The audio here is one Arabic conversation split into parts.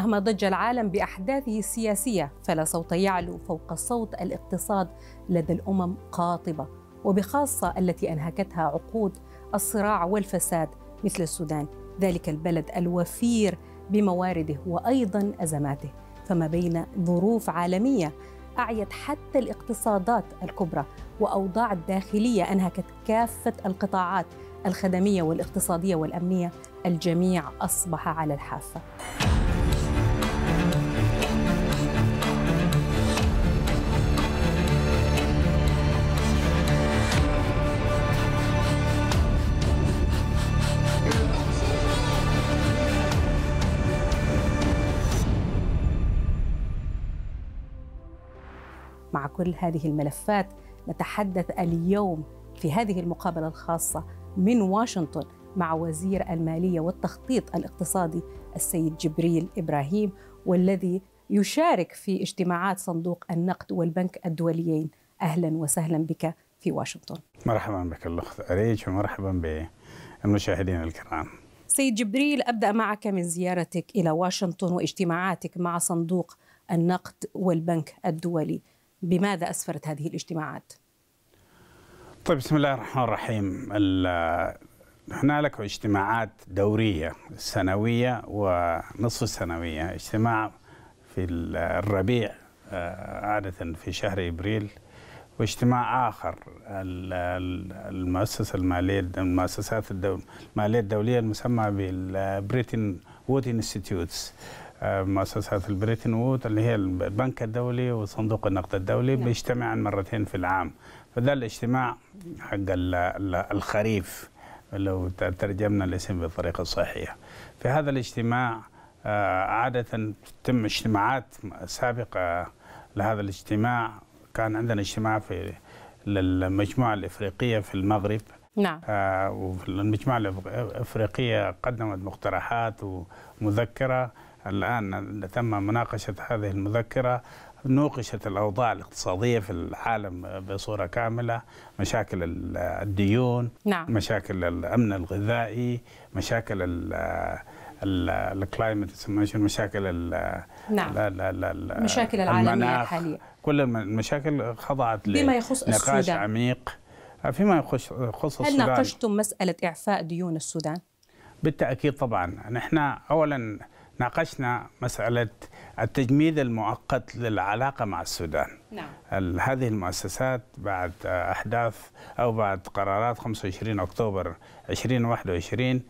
مهما ضج العالم باحداثه السياسيه فلا صوت يعلو فوق صوت الاقتصاد لدى الامم قاطبه وبخاصه التي انهكتها عقود الصراع والفساد مثل السودان ذلك البلد الوفير بموارده وايضا ازماته فما بين ظروف عالميه اعيت حتى الاقتصادات الكبرى واوضاع داخليه انهكت كافه القطاعات الخدميه والاقتصاديه والامنيه الجميع اصبح على الحافه كل هذه الملفات نتحدث اليوم في هذه المقابله الخاصه من واشنطن مع وزير الماليه والتخطيط الاقتصادي السيد جبريل ابراهيم والذي يشارك في اجتماعات صندوق النقد والبنك الدوليين اهلا وسهلا بك في واشنطن. مرحبا بك الاخت اريج ومرحبا بالمشاهدين الكرام. سيد جبريل ابدا معك من زيارتك الى واشنطن واجتماعاتك مع صندوق النقد والبنك الدولي. بماذا أسفرت هذه الاجتماعات؟ طيب بسم الله الرحمن الرحيم هنالك اجتماعات دورية سنوية ونصف سنوية اجتماع في الربيع آه، عادة في شهر إبريل واجتماع آخر المؤسسة المالية المؤسسات المالية الدولية المسمى بالبريتن وود انستيتيوتس آه، مؤسسات البريتن وود اللي هي البنك الدولي وصندوق النقد الدولي نعم. بيجتمعا مرتين في العام فده الاجتماع حق الخريف لو ترجمنا الاسم بالطريقة الصحيحة في هذا الاجتماع آه، عادة تتم اجتماعات سابقة لهذا الاجتماع كان عندنا اجتماع في للمجموعة الإفريقية في المغرب نعم آه، والمجموعة الإفريقية قدمت مقترحات ومذكرة الآن تم مناقشة هذه المذكرة نوقشت الأوضاع الاقتصادية في العالم بصورة كاملة مشاكل الديون نعم. مشاكل الأمن الغذائي مشاكل الكلايمت مشاكل الـ نعم ال ال نعم. مشاكل العالميه الحاليه كل المشاكل خضعت فيما يخص نقاش السودان. عميق فيما يخص يخص السودان هل ناقشتم مساله اعفاء ديون السودان؟ بالتاكيد طبعا نحن اولا ناقشنا مسألة التجميد المؤقت للعلاقة مع السودان نعم. هذه المؤسسات بعد أحداث أو بعد قرارات 25 أكتوبر 2021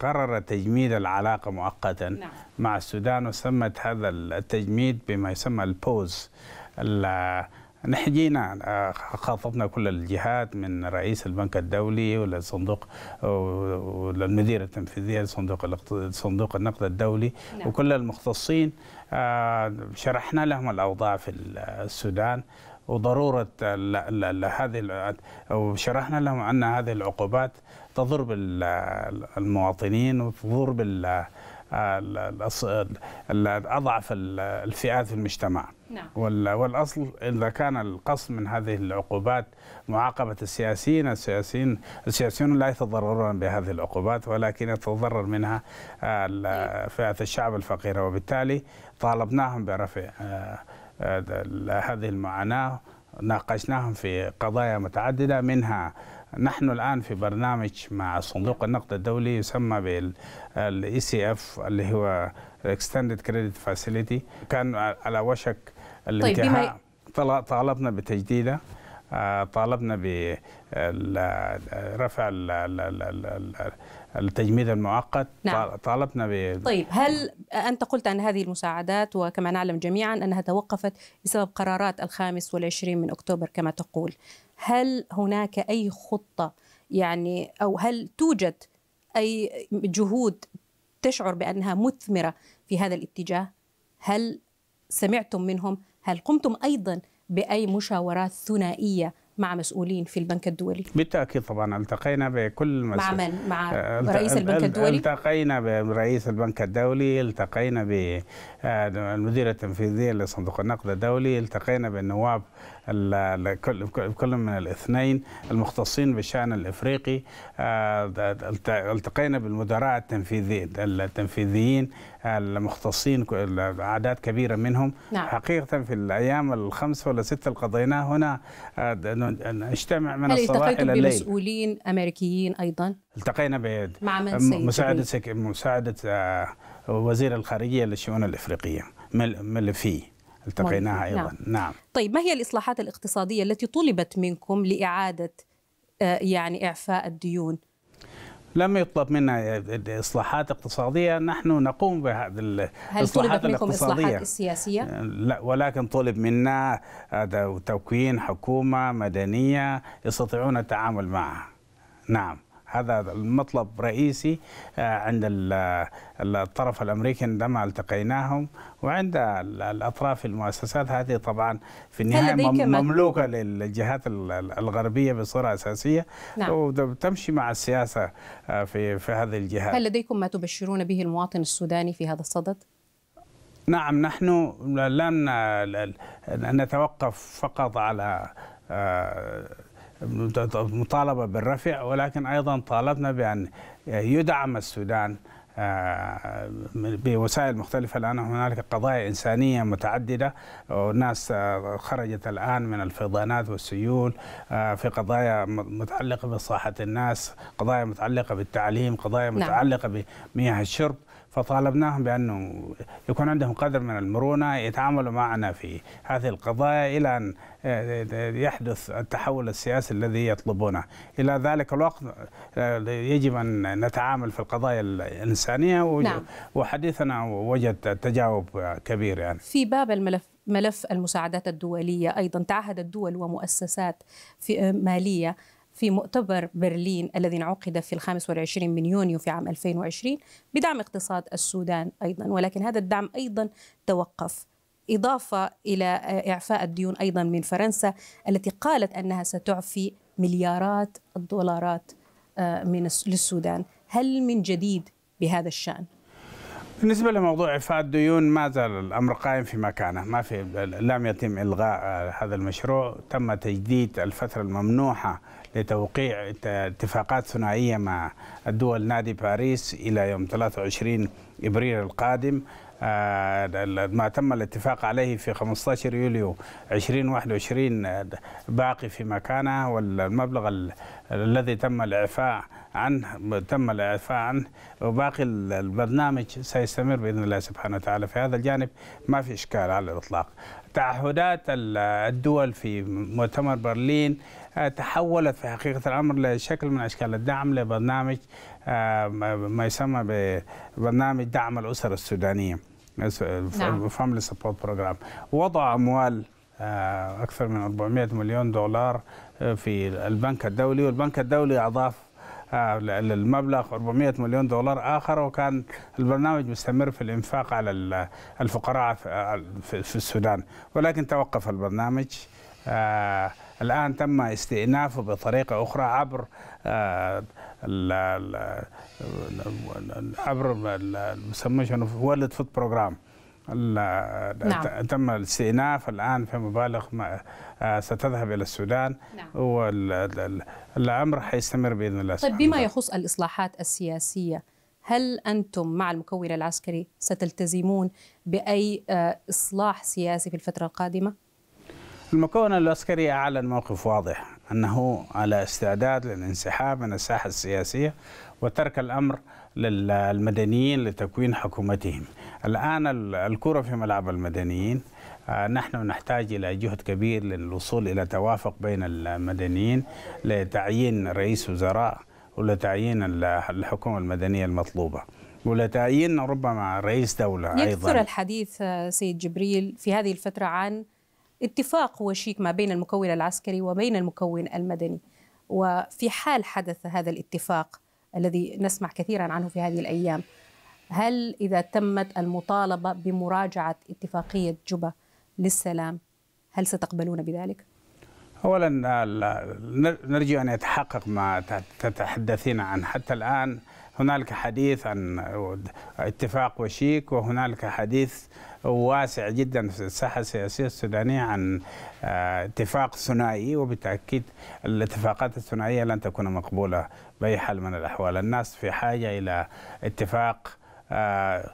قرر تجميد العلاقة مؤقتا نعم. مع السودان وسمت هذا التجميد بما يسمى البوز نحن جينا خاطبنا كل الجهات من رئيس البنك الدولي وللصندوق وللمدير التنفيذي لصندوق صندوق النقد الدولي نعم. وكل المختصين آه، شرحنا لهم الاوضاع في السودان وضروره هذه او شرحنا لهم ان هذه العقوبات تضر بالمواطنين وتضر بال اضعف الفئات في المجتمع نعم. والاصل اذا كان القصد من هذه العقوبات معاقبه السياسيين السياسيين السياسيون لا يتضررون بهذه العقوبات ولكن يتضرر منها إيه. فئه الشعب الفقيره وبالتالي طالبناهم برفع آه، آه، هذه المعاناه ناقشناهم في قضايا متعدده منها نحن الآن في برنامج مع صندوق النقد الدولي يسمى بالاي سي اف اللي هو اكستندد كريدت فاسيليتي كان على وشك طيب، الانتهاء طيب طالبنا بتجديده آه، طالبنا برفع التجميد المؤقت نعم. طالبنا ب... طيب هل أنت قلت أن هذه المساعدات وكما نعلم جميعا أنها توقفت بسبب قرارات الخامس والعشرين من أكتوبر كما تقول هل هناك أي خطة يعني أو هل توجد أي جهود تشعر بأنها مثمرة في هذا الاتجاه هل سمعتم منهم هل قمتم أيضا بأي مشاورات ثنائية مع مسؤولين في البنك الدولي بالتاكيد طبعا التقينا بكل مسؤول مع من مع آه، الت... رئيس البنك الدولي التقينا برئيس البنك آه، الدولي التقينا بالمدير التنفيذي لصندوق النقد الدولي التقينا بالنواب كل من الاثنين المختصين بالشان الافريقي آه، التقينا بالمدراء التنفيذيين المختصين اعداد كبيره منهم نعم. حقيقه في الايام الخمسه ولا سته اللي قضيناها هنا آه، نجتمع من الصباح الى الليل بمسؤولين امريكيين ايضا التقينا ب مساعده مساعده آه، وزير الخارجيه للشؤون الافريقيه ملفي التقيناها ايضا نعم. نعم طيب ما هي الاصلاحات الاقتصاديه التي طلبت منكم لاعاده آه، يعني اعفاء الديون لم يطلب منا اصلاحات اقتصاديه نحن نقوم بهذه الاصلاحات هل منكم الاقتصاديه اصلاحات سياسيه لا ولكن طلب منا تكوين حكومه مدنيه يستطيعون التعامل معها نعم هذا المطلب رئيسي آه، عند الطرف الامريكي عندما التقيناهم وعند الاطراف المؤسسات هذه طبعا في النهايه مملوكه للجهات الغربيه بصوره اساسيه نعم. وتمشي مع السياسه آه، في في هذه الجهات هل لديكم ما تبشرون به المواطن السوداني في هذا الصدد؟ نعم نحن لن نتوقف فقط على آه، مطالبة بالرفع ولكن أيضا طالبنا بأن يدعم السودان آه، بوسائل مختلفة الآن هنالك قضايا إنسانية متعددة والناس آه، خرجت الآن من الفيضانات والسيول آه، في قضايا متعلقة بصحة الناس قضايا متعلقة بالتعليم قضايا نعم. متعلقة بمياه الشرب فطالبناهم بأنه يكون عندهم قدر من المرونة يتعاملوا معنا في هذه القضايا إلى أن آه، آه، يحدث التحول السياسي الذي يطلبونه إلى ذلك الوقت آه، يجب أن نتعامل في القضايا الإنسانية نعم. وحديثنا وجد تجاوب كبير يعني. في باب الملف ملف المساعدات الدولية أيضا تعهد الدول ومؤسسات في مالية في مؤتمر برلين الذي انعقد في الخامس والعشرين من يونيو في عام 2020 بدعم اقتصاد السودان أيضا ولكن هذا الدعم أيضا توقف إضافة إلى إعفاء الديون أيضا من فرنسا التي قالت أنها ستعفي مليارات الدولارات آه، من للسودان هل من جديد بهذا الشأن؟ بالنسبة لموضوع إعفاء الديون ما زال الأمر قائم في مكانه ما في لم يتم إلغاء آه، هذا المشروع تم تجديد الفترة الممنوحة لتوقيع اتفاقات ثنائية مع الدول نادي باريس إلى يوم 23 إبريل القادم آه، ما تم الاتفاق عليه في 15 يوليو 2021 آه، باقي في مكانه والمبلغ الذي تم الإعفاء عنه تم الإعفاء عنه وباقي البرنامج سيستمر بإذن الله سبحانه وتعالى في هذا الجانب ما في إشكال على الإطلاق تعهدات الدول في مؤتمر برلين آه، تحولت في حقيقة الأمر لشكل من أشكال الدعم لبرنامج آه، ما يسمى ببرنامج دعم الأسر السودانية نعم. سبورت بروجرام وضع أموال آه، أكثر من 400 مليون دولار في البنك الدولي والبنك الدولي أضاف المبلغ آه، 400 مليون دولار آخر وكان البرنامج مستمر في الإنفاق على الفقراء آه، في السودان ولكن توقف البرنامج آه، الآن تم استئنافه بطريقة أخرى عبر عبر المسمى شنو ولد فود بروجرام نعم. تم الاستئناف الآن في مبالغ ما آه، ستذهب إلى السودان نعم. والأمر حيستمر بإذن الله طيب بما يخص الإصلاحات السياسية هل أنتم مع المكون العسكري ستلتزمون بأي آه، إصلاح سياسي في الفترة القادمة؟ المكون العسكري أعلن موقف واضح أنه على استعداد للانسحاب من الساحة السياسية وترك الأمر للمدنيين لتكوين حكومتهم الآن الكرة في ملعب المدنيين آه، نحن نحتاج إلى جهد كبير للوصول إلى توافق بين المدنيين لتعيين رئيس وزراء ولتعيين الحكومة المدنية المطلوبة ولتعيين ربما رئيس دولة أيضا يكثر الحديث آه، سيد جبريل في هذه الفترة عن اتفاق وشيك ما بين المكون العسكري وبين المكون المدني وفي حال حدث هذا الاتفاق الذي نسمع كثيرا عنه في هذه الأيام هل إذا تمت المطالبة بمراجعة اتفاقية جوبا للسلام هل ستقبلون بذلك؟ أولا نرجو أن يتحقق ما تتحدثين عنه حتى الآن هنالك حديث عن اتفاق وشيك وهنالك حديث واسع جدا في الساحه السياسيه السودانيه عن آه، اتفاق ثنائي وبالتاكيد الاتفاقات الثنائيه لن تكون مقبوله باي حال من الاحوال، الناس في حاجه الى اتفاق آه،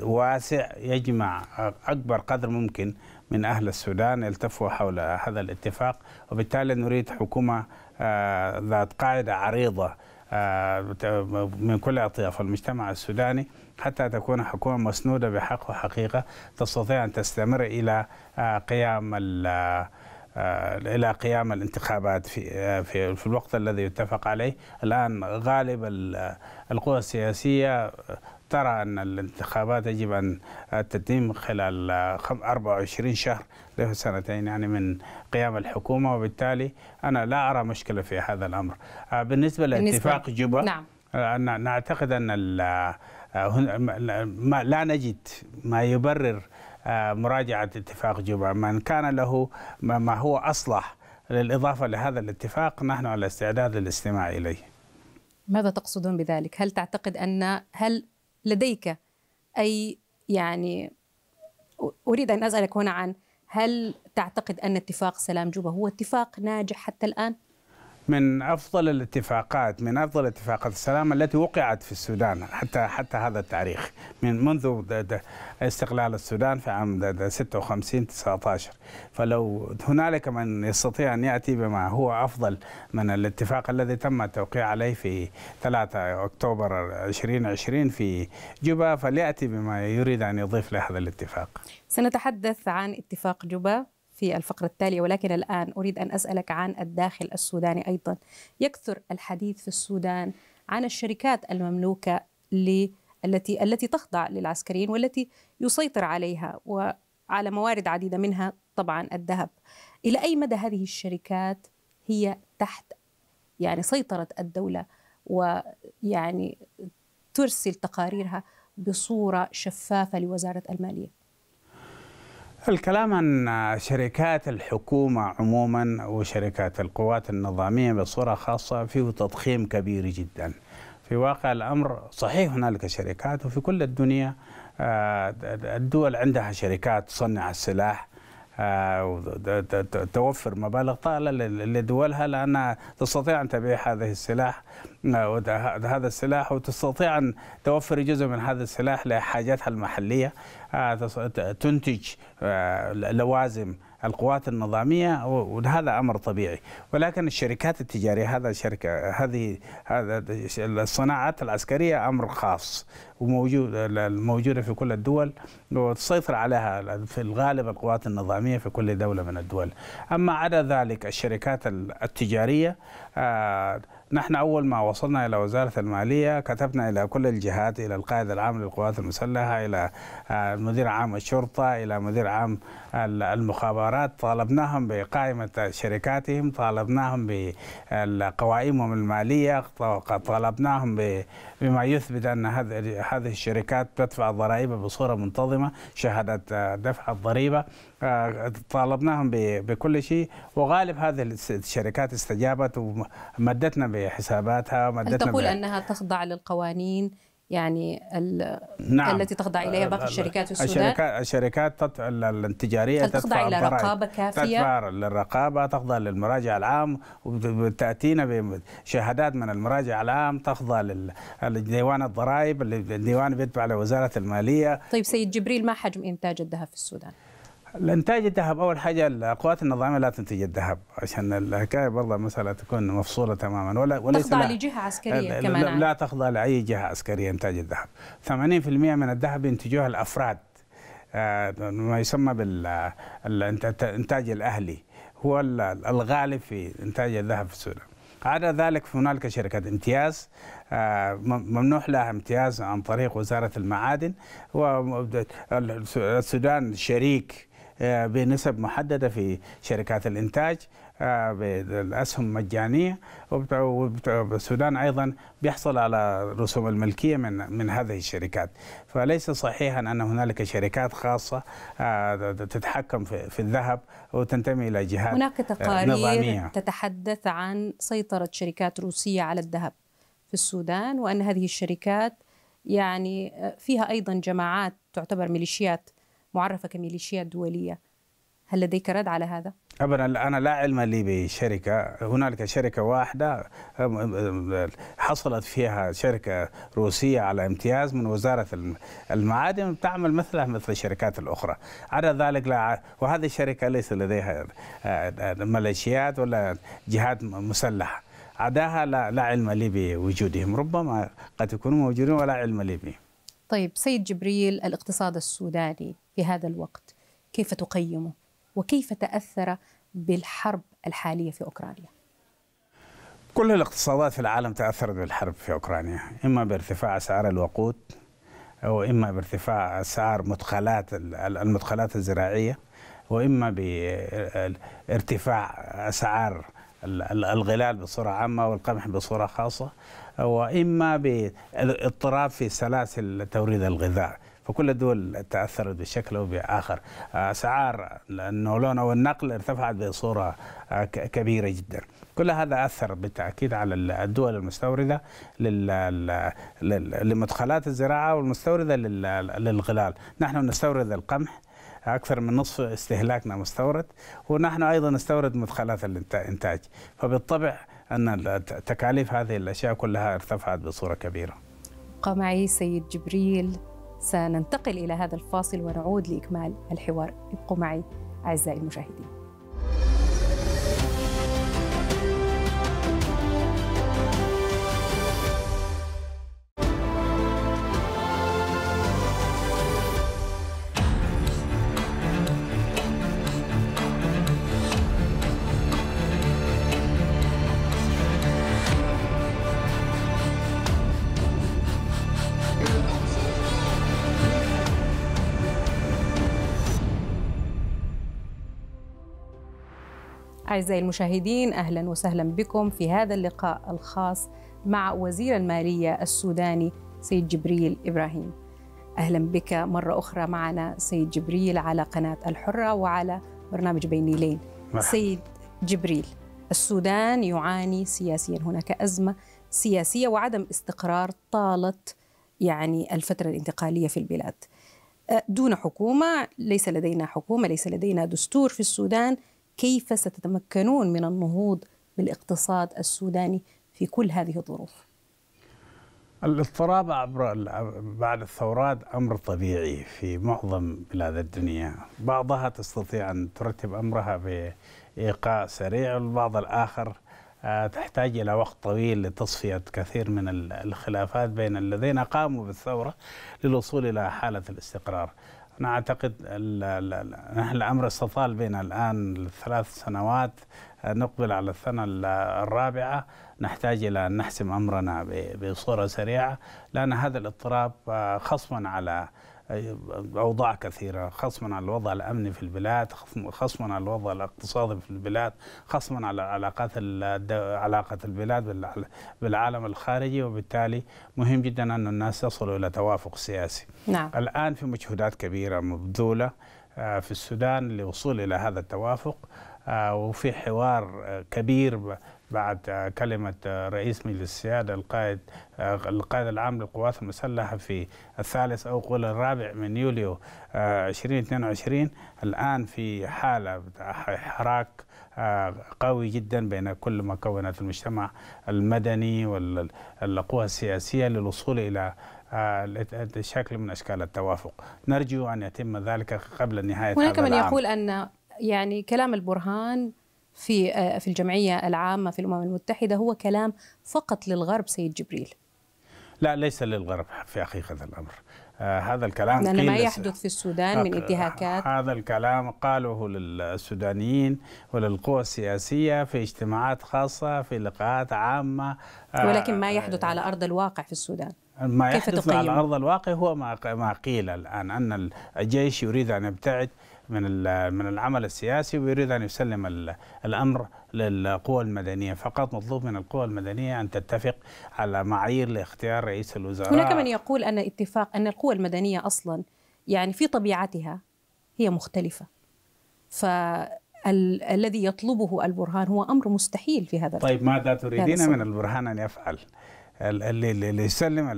واسع يجمع أكبر قدر ممكن من أهل السودان يلتفوا حول هذا الاتفاق وبالتالي نريد حكومة آه، ذات قاعدة عريضة آه، من كل أطياف المجتمع السوداني حتى تكون حكومة مسنودة بحق وحقيقة تستطيع أن تستمر إلى قيام إلى قيام الانتخابات في في في الوقت الذي يتفق عليه الآن غالب القوى السياسية ترى أن الانتخابات يجب أن تتم خلال 24 شهر له سنتين يعني من قيام الحكومة وبالتالي أنا لا أرى مشكلة في هذا الأمر آه، بالنسبة لاتفاق جوبا نعم. آه، نعتقد أن آه، لا نجد ما يبرر مراجعة اتفاق جوبا من كان له ما هو أصلح للإضافة لهذا الاتفاق نحن على استعداد للاستماع إليه ماذا تقصدون بذلك؟ هل تعتقد أن هل لديك أي يعني أريد أن أسألك هنا عن هل تعتقد أن اتفاق سلام جوبا هو اتفاق ناجح حتى الآن؟ من افضل الاتفاقات من افضل اتفاقات السلام التي وقعت في السودان حتى حتى هذا التاريخ من منذ ده ده استقلال السودان في عام 56 19 فلو هنالك من يستطيع ان ياتي بما هو افضل من الاتفاق الذي تم التوقيع عليه في 3 اكتوبر 2020 في جوبا فلياتي بما يريد ان يضيف لهذا الاتفاق سنتحدث عن اتفاق جوبا في الفقرة التالية ولكن الآن أريد أن أسألك عن الداخل السوداني أيضا يكثر الحديث في السودان عن الشركات المملوكة التي التي تخضع للعسكريين والتي يسيطر عليها وعلى موارد عديدة منها طبعا الذهب إلى أي مدى هذه الشركات هي تحت يعني سيطرة الدولة ويعني ترسل تقاريرها بصورة شفافة لوزارة المالية الكلام عن شركات الحكومة عموما وشركات القوات النظامية بصورة خاصة فيه تضخيم كبير جدا في واقع الأمر صحيح هنالك شركات وفي كل الدنيا آه، الدول عندها شركات تصنع السلاح آه، توفر مبالغ طائلة لدولها لأنها تستطيع أن تبيع هذه السلاح آه، هذا السلاح وتستطيع أن توفر جزء من هذا السلاح لحاجاتها المحلية تنتج آه، لوازم القوات النظاميه وهذا امر طبيعي ولكن الشركات التجاريه هذا شركه هذه هذا الصناعات العسكريه امر خاص وموجود الموجوده في كل الدول وتسيطر عليها في الغالب القوات النظاميه في كل دوله من الدول اما عدا ذلك الشركات التجاريه آه، نحن أول ما وصلنا إلى وزارة المالية كتبنا إلى كل الجهات إلى القائد العام للقوات المسلحة إلى آه، المدير عام الشرطة إلى مدير عام المخابرات طالبناهم بقائمة شركاتهم طالبناهم بقوائمهم المالية طالبناهم بما يثبت أن هذه الشركات تدفع الضرائب بصورة منتظمة شهادة دفع الضريبة طالبناهم بكل شيء وغالب هذه الشركات استجابت ومدتنا بحساباتها مدتنا تقول تقول انها تخضع للقوانين يعني نعم. التي تخضع اليها باقي الشركات في السودان الشركات الشركات تط... التجاريه هل تخضع الى رقابه كافيه تدفع للرقابه تخضع للمراجع العام وتاتينا بشهادات من المراجع العام تخضع لديوان الضرائب الديوان بيدفع لوزاره الماليه طيب سيد جبريل ما حجم انتاج الذهب في السودان الانتاج الذهب اول حاجه القوات النظاميه لا تنتج الذهب عشان الحكايه برضه مساله تكون مفصوله تماما ولا وليس تخضع لجهه عسكريه كمان لا, لا تخضع لاي جهه عسكريه انتاج الذهب 80% من الذهب ينتجوها الافراد آه، ما يسمى بالانتاج الاهلي هو الغالب في انتاج الذهب في السودان عدا ذلك هنالك شركات امتياز آه، ممنوح لها امتياز عن طريق وزارة المعادن والسودان شريك آه، بنسب محدده في شركات الانتاج آه، بالاسهم مجانيه والسودان ايضا بيحصل على رسوم الملكيه من من هذه الشركات فليس صحيحا ان هنالك شركات خاصه آه، تتحكم في الذهب وتنتمي الى جهات هناك تقارير نظامية. تتحدث عن سيطره شركات روسيه على الذهب في السودان وان هذه الشركات يعني فيها ايضا جماعات تعتبر ميليشيات معرفة كميليشيا دولية هل لديك رد على هذا؟ ابدا انا لا علم لي بشركه هنالك شركه واحده حصلت فيها شركه روسيه على امتياز من وزاره المعادن تعمل مثلها مثل الشركات الاخرى على ذلك لا وهذه الشركه ليس لديها ميليشيات ولا جهات مسلحه عداها لا, لا علم لي بوجودهم ربما قد يكونوا موجودين ولا علم لي بهم طيب سيد جبريل الاقتصاد السوداني في هذا الوقت كيف تقيمه وكيف تأثر بالحرب الحالية في أوكرانيا كل الاقتصادات في العالم تأثرت بالحرب في أوكرانيا إما بارتفاع أسعار الوقود أو إما بارتفاع أسعار مدخلات المدخلات الزراعية وإما بارتفاع أسعار الغلال بصورة عامة والقمح بصورة خاصة وإما باضطراب في سلاسل توريد الغذاء فكل الدول تاثرت بشكل او باخر اسعار النولون او النقل ارتفعت بصوره كبيره جدا كل هذا اثر بالتاكيد على الدول المستورده لمدخلات الزراعه والمستورده للغلال نحن نستورد القمح أكثر من نصف استهلاكنا مستورد ونحن أيضا نستورد مدخلات الإنتاج فبالطبع أن تكاليف هذه الأشياء كلها ارتفعت بصورة كبيرة قمعي سيد جبريل سننتقل إلى هذا الفاصل ونعود لإكمال الحوار ابقوا معي أعزائي المشاهدين أعزائي المشاهدين أهلا وسهلا بكم في هذا اللقاء الخاص مع وزير المالية السوداني سيد جبريل إبراهيم أهلا بك مرة أخرى معنا سيد جبريل على قناة الحرة وعلى برنامج بينيلين سيد جبريل السودان يعاني سياسيا هناك أزمة سياسية وعدم استقرار طالت يعني الفترة الانتقالية في البلاد أه، دون حكومة ليس لدينا حكومة ليس لدينا دستور في السودان كيف ستتمكنون من النهوض بالاقتصاد السوداني في كل هذه الظروف؟ الاضطراب عبر بعد الثورات امر طبيعي في معظم بلاد الدنيا، بعضها تستطيع ان ترتب امرها بايقاع سريع والبعض الاخر آه، تحتاج الى وقت طويل لتصفيه كثير من الخلافات بين الذين قاموا بالثوره للوصول الى حاله الاستقرار. أنا أعتقد نحن الأمر استطال بين الآن الثلاث سنوات نقبل على السنة الرابعة نحتاج إلى أن نحسم أمرنا بصورة سريعة لأن هذا الاضطراب آه، خصما على أوضاع كثيرة خصما على الوضع الأمني في البلاد خصما على الوضع الاقتصادي في البلاد خصما على علاقات علاقة البلاد بالعالم الخارجي وبالتالي مهم جدا أن الناس يصلوا إلى توافق سياسي نعم. الآن في مجهودات كبيرة مبذولة آه، في السودان للوصول إلى هذا التوافق آه، وفي حوار آه، كبير بعد كلمة رئيس مجلس السيادة القائد آه، القائد العام للقوات المسلحة في الثالث أو قول الرابع من يوليو 2022 آه، الآن في حالة حراك آه، قوي جدا بين كل مكونات المجتمع المدني والقوى السياسية للوصول إلى شكل من أشكال التوافق نرجو أن يتم ذلك قبل نهاية هذا العام هناك من يقول أن يعني كلام البرهان في آه، في الجمعيه العامه في الامم المتحده هو كلام فقط للغرب سيد جبريل لا ليس للغرب في حقيقه الامر آه، هذا الكلام لأن ما يحدث في السودان من آه، انتهاكات هذا الكلام قالوه للسودانيين وللقوى السياسية في اجتماعات خاصة في لقاءات عامة ولكن ما يحدث على أرض الواقع في السودان ما يحدث مع على ارض الواقع هو ما ما قيل الان ان الجيش يريد ان يبتعد من من العمل السياسي ويريد ان يسلم الامر للقوى المدنيه فقط مطلوب من القوى المدنيه ان تتفق على معايير لاختيار رئيس الوزراء هناك من يقول ان اتفاق ان القوى المدنيه اصلا يعني في طبيعتها هي مختلفه ف الذي يطلبه البرهان هو امر مستحيل في هذا طيب ماذا تريدين من البرهان ان يفعل؟ اللي يسلم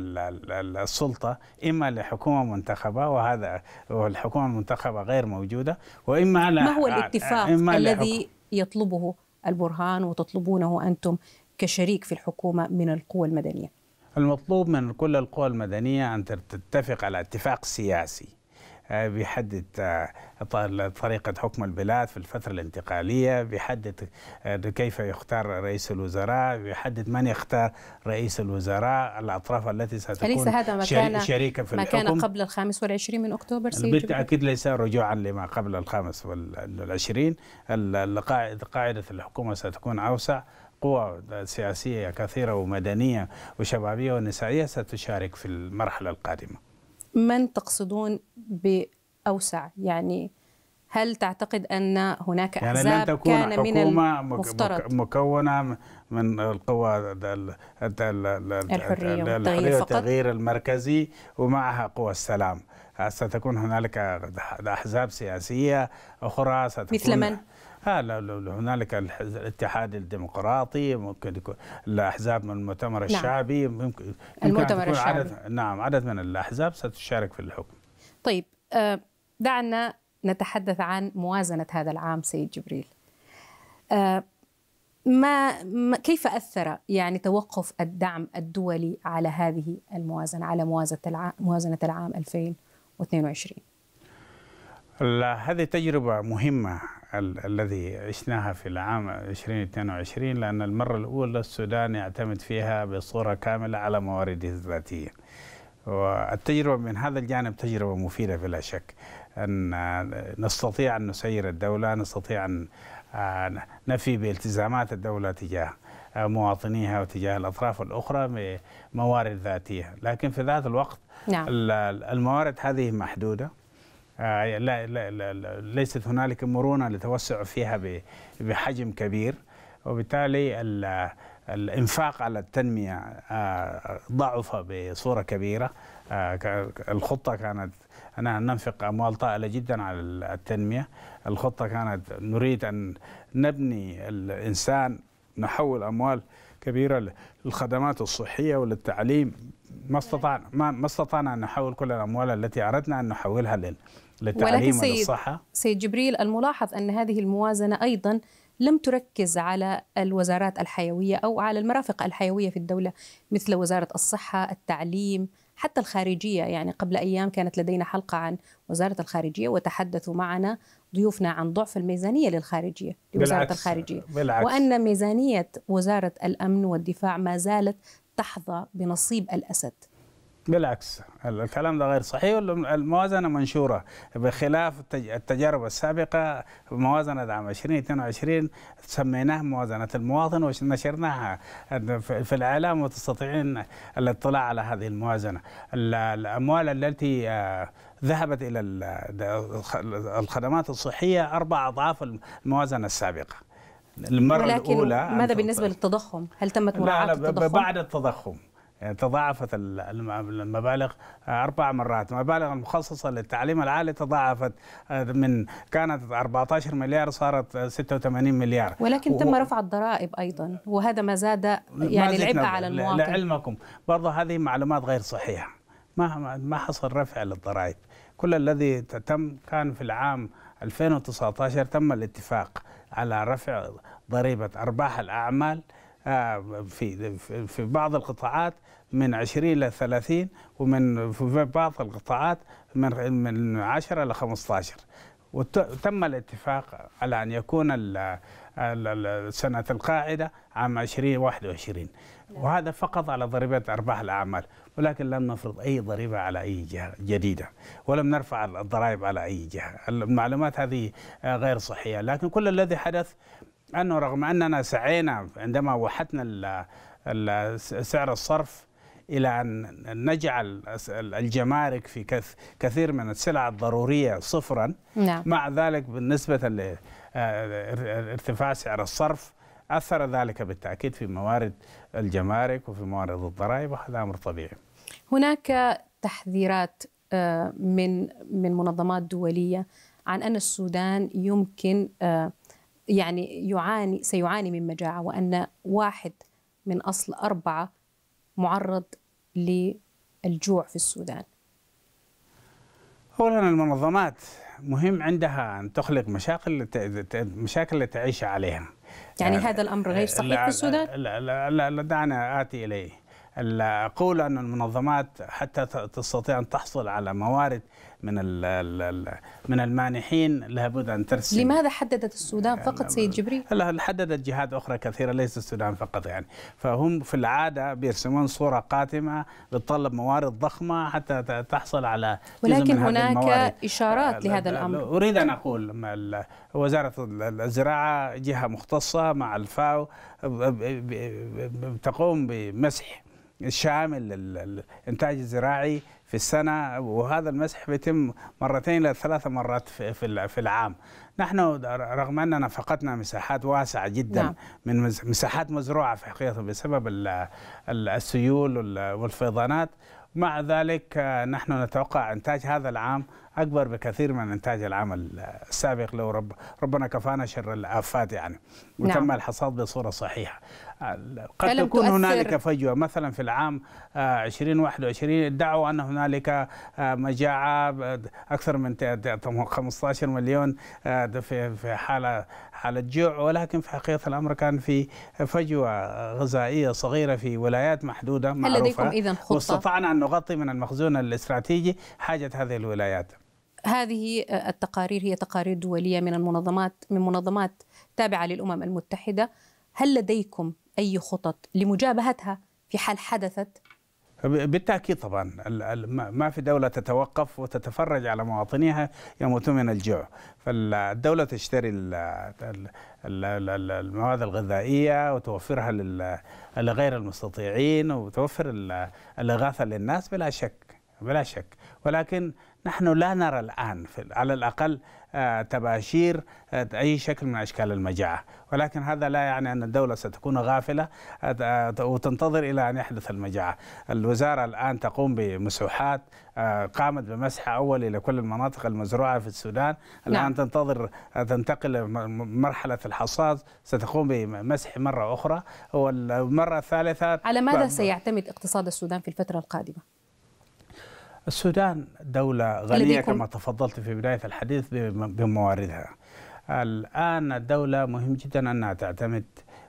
السلطه اما لحكومه منتخبه وهذا والحكومه المنتخبه غير موجوده واما على ما هو الاتفاق إما الذي يطلبه البرهان وتطلبونه انتم كشريك في الحكومه من القوى المدنيه؟ المطلوب من كل القوى المدنيه ان تتفق على اتفاق سياسي آه، بيحدد آه، طريقة حكم البلاد في الفترة الانتقالية بيحدد آه، كيف يختار رئيس الوزراء بيحدد من يختار رئيس الوزراء الأطراف التي ستكون أليس هذا كان شريكة في الحكم ما كان قبل الخامس والعشرين من أكتوبر بالتأكيد ليس رجوعا لما قبل الخامس والعشرين قاعدة الحكومة ستكون أوسع قوى سياسية كثيرة ومدنية وشبابية ونسائية ستشارك في المرحلة القادمة من تقصدون بأوسع يعني هل تعتقد أن هناك يعني أحزاب لن تكون كان من المفترض مكونة من القوى الحرية والتغيير, والتغيير المركزي ومعها قوى السلام ستكون هنالك أحزاب سياسية أخرى ستكون مثل من؟ ها هنالك الاتحاد الديمقراطي ممكن يكون الاحزاب من المؤتمر نعم. الشعبي ممكن, المؤتمر الشعبي عدد نعم عدد من الاحزاب ستشارك في الحكم طيب آه، دعنا نتحدث عن موازنه هذا العام سيد جبريل آه، ما, ما كيف اثر يعني توقف الدعم الدولي على هذه الموازنه على موازنه العام 2022 هذه تجربة مهمة ال الذي عشناها في العام 2022 لأن المرة الأولى السودان يعتمد فيها بصورة كاملة على موارده الذاتية والتجربة من هذا الجانب تجربة مفيدة بلا شك أن نستطيع أن نسير الدولة نستطيع أن آه، نفي بالتزامات الدولة تجاه آه، مواطنيها وتجاه الأطراف الأخرى بموارد ذاتية لكن في ذات الوقت نعم. الموارد هذه محدودة آه، لا, لا, لا ليست هنالك مرونه لتوسع فيها بحجم كبير وبالتالي الانفاق على التنميه آه، ضعف بصوره كبيره آه، الخطه كانت انا ننفق أموال طائلة جدا على التنمية الخطة كانت نريد أن نبني الإنسان نحول أموال كبيرة للخدمات الصحية وللتعليم ما استطعنا ما استطعنا أن نحول كل الأموال التي أردنا أن نحولها لل للتعليم والصحة سيد جبريل الملاحظ أن هذه الموازنة أيضا لم تركز على الوزارات الحيوية أو على المرافق الحيوية في الدولة مثل وزارة الصحة التعليم حتى الخارجية يعني قبل أيام كانت لدينا حلقة عن وزارة الخارجية وتحدثوا معنا ضيوفنا عن ضعف الميزانية للخارجية لوزارة بالعكس الخارجية بالعكس وأن ميزانية وزارة الأمن والدفاع ما زالت تحظى بنصيب الأسد بالعكس الكلام ده غير صحيح الموازنه منشوره بخلاف التجارب السابقه موازنه عام 2022 سميناها موازنه المواطن ونشرناها في الاعلام وتستطيعين الاطلاع على هذه الموازنه الاموال التي آه، ذهبت الى الخدمات الصحيه اربع اضعاف الموازنه السابقه المره ولكن الاولى ماذا بالنسبه للتضخم هل تمت مراعاه التضخم بعد التضخم يعني تضاعفت المبالغ أربع مرات المبالغ المخصصة للتعليم العالي تضاعفت آه، من كانت 14 مليار صارت 86 مليار ولكن تم رفع الضرائب أيضا وهذا ما زاد يعني العبء على المواطن لعلمكم برضه هذه معلومات غير صحيحة ما ما حصل رفع للضرائب كل الذي تم كان في العام 2019 تم الاتفاق على رفع ضريبة أرباح الأعمال آه، في في بعض القطاعات من 20 إلى 30 ومن في بعض القطاعات من من 10 إلى 15 وتم الاتفاق على أن يكون سنة القاعدة عام 2021 نعم. وهذا فقط على ضريبة أرباح الأعمال ولكن لم نفرض أي ضريبة على أي جهة جديدة ولم نرفع الضرائب على أي جهة المعلومات هذه غير صحية لكن كل الذي حدث أنه رغم أننا سعينا عندما وحدنا سعر الصرف الى ان نجعل الجمارك في كثير من السلع الضروريه صفرا نعم. مع ذلك بالنسبه لارتفاع آه، سعر الصرف اثر ذلك بالتاكيد في موارد الجمارك وفي موارد الضرائب وهذا امر طبيعي. هناك تحذيرات آه، من من منظمات دوليه عن ان السودان يمكن آه، يعني يعاني سيعاني من مجاعه وان واحد من اصل اربعه معرض للجوع في السودان؟ اولا المنظمات مهم عندها ان تخلق مشاكل مشاكل تعيش عليها يعني هذا الامر غير صحيح في السودان؟ لا لا, لا, لا دعنا اتي اليه اقول أن المنظمات حتى تستطيع أن تحصل على موارد من من المانحين لابد أن ترسل لماذا حددت السودان فقط سيد جبريل؟ هلا حددت جهات أخرى كثيرة ليس السودان فقط يعني فهم في العادة بيرسمون صورة قاتمة بتطلب موارد ضخمة حتى تحصل على ولكن هناك إشارات لهذا الأمر أريد أن أقول وزارة الزراعة جهة مختصة مع الفاو تقوم بمسح الشامل للإنتاج الزراعي في السنة وهذا المسح بيتم مرتين إلى ثلاثة مرات في العام نحن رغم أننا فقدنا مساحات واسعة جدا نعم. من مساحات مزروعة في حقيقة بسبب السيول والفيضانات مع ذلك آه، نحن نتوقع إنتاج هذا العام أكبر بكثير من إنتاج العام السابق لو رب ربنا كفانا شر الآفات يعني نعم. وتم نعم. الحصاد بصورة صحيحة قد تكون هنالك فجوه مثلا في العام 2021 آه، ادعوا ان هنالك آه، مجاعه آه، اكثر من 15 مليون في حاله حاله جوع ولكن في حقيقه الامر كان في فجوه غذائيه صغيره في ولايات محدوده معروفه هل لديكم اذا خطه؟ واستطعنا ان نغطي من المخزون الاستراتيجي حاجه هذه الولايات هذه التقارير هي تقارير دوليه من المنظمات من منظمات تابعه للامم المتحده هل لديكم أي خطط لمجابهتها في حال حدثت بالتاكيد طبعا ما في دوله تتوقف وتتفرج على مواطنيها يموتون من الجوع فالدوله تشتري المواد الغذائيه وتوفرها لغير المستطيعين وتوفر الاغاثه للناس بلا شك بلا شك ولكن نحن لا نرى الان على الاقل آه، تباشير آه، أي شكل من أشكال المجاعة ولكن هذا لا يعني أن الدولة ستكون غافلة آه، وتنتظر إلى أن يحدث المجاعة الوزارة الآن تقوم بمسوحات قامت بمسح أولي لكل المناطق المزروعة في السودان الآن نعم. تنتظر تنتقل مرحلة الحصاد ستقوم بمسح مرة أخرى والمرة الثالثة على ماذا سيعتمد اقتصاد السودان في الفترة القادمة؟ السودان دولة غنية كما تفضلت في بداية الحديث بمواردها الآن الدولة مهم جدا أنها تعتمد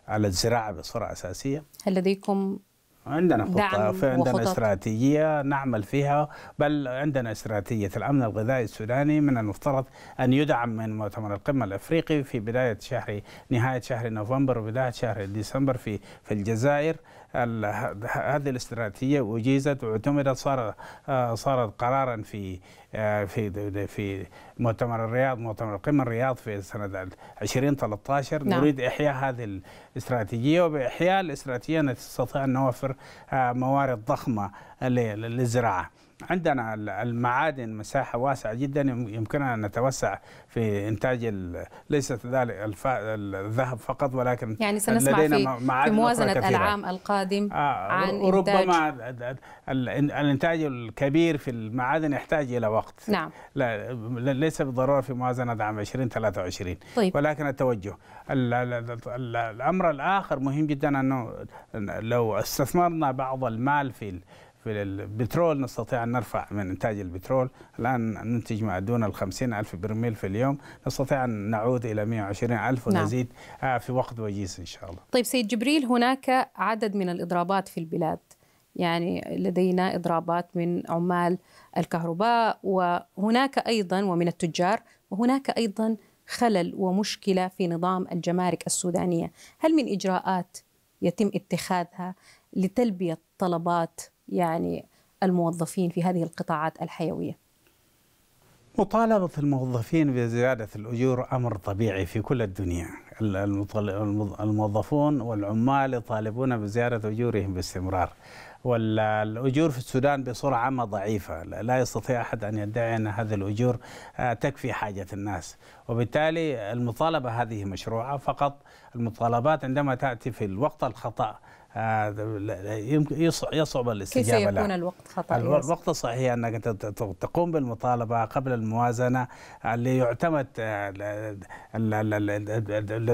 على الزراعة بصورة أساسية هل لديكم عندنا خطة في عندنا وخطط. استراتيجية نعمل فيها بل عندنا استراتيجية الأمن الغذائي السوداني من المفترض أن يدعم من مؤتمر القمة الأفريقي في بداية شهر نهاية شهر نوفمبر وبداية شهر ديسمبر في في الجزائر هذه الاستراتيجيه وجيزت واعتمدت صار صارت قرارا في آه، في في مؤتمر الرياض مؤتمر القمه الرياض في سنه 2013 نعم. نريد احياء هذه الاستراتيجيه وباحياء الاستراتيجيه نستطيع ان نوفر آه، موارد ضخمه للزراعه عندنا المعادن مساحة واسعة جدا يمكننا أن نتوسع في إنتاج ليست ذلك الذهب فقط ولكن يعني سنسمع لدينا في, في موازنة العام القادم آه عن ربما إنتاج الإنتاج الكبير في المعادن يحتاج إلى وقت نعم لا ليس بالضرورة في موازنة عام 2023 طيب. ولكن التوجه الأمر الآخر مهم جدا أنه لو استثمرنا بعض المال في في البترول نستطيع أن نرفع من إنتاج البترول الآن ننتج ما دون ال ألف برميل في اليوم نستطيع أن نعود إلى 120 ألف نعم. ونزيد نعم. في وقت وجيز إن شاء الله طيب سيد جبريل هناك عدد من الإضرابات في البلاد يعني لدينا إضرابات من عمال الكهرباء وهناك أيضا ومن التجار وهناك أيضا خلل ومشكلة في نظام الجمارك السودانية هل من إجراءات يتم اتخاذها لتلبية طلبات يعني الموظفين في هذه القطاعات الحيويه. مطالبة الموظفين بزيادة الأجور أمر طبيعي في كل الدنيا الموظفون والعمال يطالبون بزيادة أجورهم باستمرار والأجور في السودان بصورة عامة ضعيفة لا يستطيع أحد أن يدعي أن هذه الأجور آه، تكفي حاجة الناس وبالتالي المطالبة هذه مشروعة فقط المطالبات عندما تأتي في الوقت الخطأ يصعب الاستجابه كيف يكون الوقت خطا الوقت الصحيح انك تقوم بالمطالبه قبل الموازنه اللي يعتمد آه،